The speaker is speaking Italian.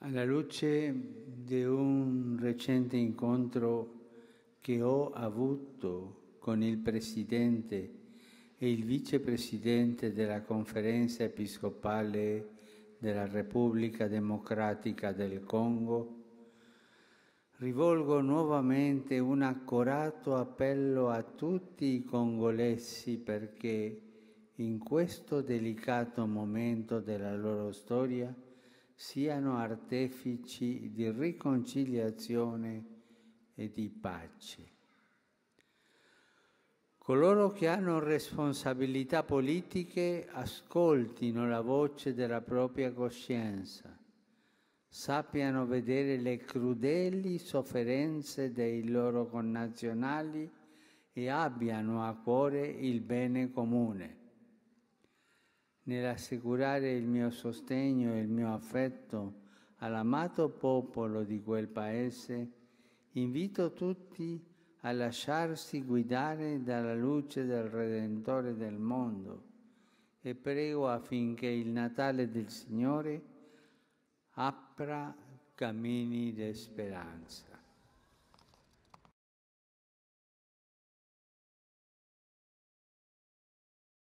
Alla luce di un recente incontro che ho avuto con il Presidente e il Vicepresidente della Conferenza Episcopale della Repubblica Democratica del Congo, rivolgo nuovamente un accorato appello a tutti i congolesi perché in questo delicato momento della loro storia siano artefici di riconciliazione e di pace. Coloro che hanno responsabilità politiche ascoltino la voce della propria coscienza, sappiano vedere le crudeli sofferenze dei loro connazionali e abbiano a cuore il bene comune nell'assicurare il mio sostegno e il mio affetto all'amato popolo di quel paese, invito tutti a lasciarsi guidare dalla luce del Redentore del mondo e prego affinché il Natale del Signore apra cammini di speranza.